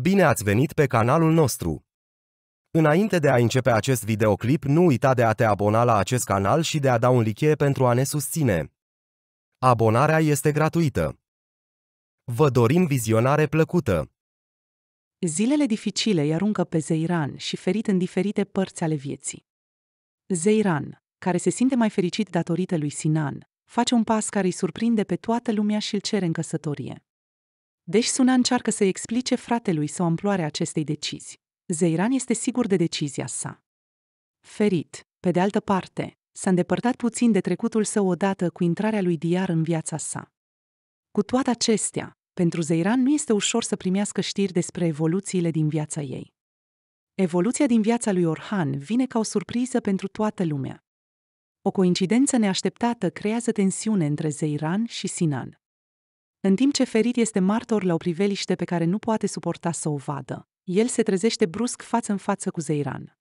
Bine ați venit pe canalul nostru! Înainte de a începe acest videoclip, nu uita de a te abona la acest canal și de a da un like pentru a ne susține. Abonarea este gratuită. Vă dorim vizionare plăcută! Zilele dificile îi aruncă pe Zeiran și ferit în diferite părți ale vieții. Zeiran, care se simte mai fericit datorită lui Sinan, face un pas care îi surprinde pe toată lumea și îl cere în căsătorie. Deci Suna încearcă să i explice fratelui sau amploarea acestei decizii. Zeiran este sigur de decizia sa. Ferit, pe de altă parte, s-a îndepărtat puțin de trecutul său odată cu intrarea lui Diar în viața sa. Cu toate acestea, pentru Zeiran nu este ușor să primească știri despre evoluțiile din viața ei. Evoluția din viața lui Orhan vine ca o surpriză pentru toată lumea. O coincidență neașteptată creează tensiune între Zeiran și Sinan. În timp ce ferit este martor la o priveliște pe care nu poate suporta să o vadă, el se trezește brusc față în față cu Zeiran.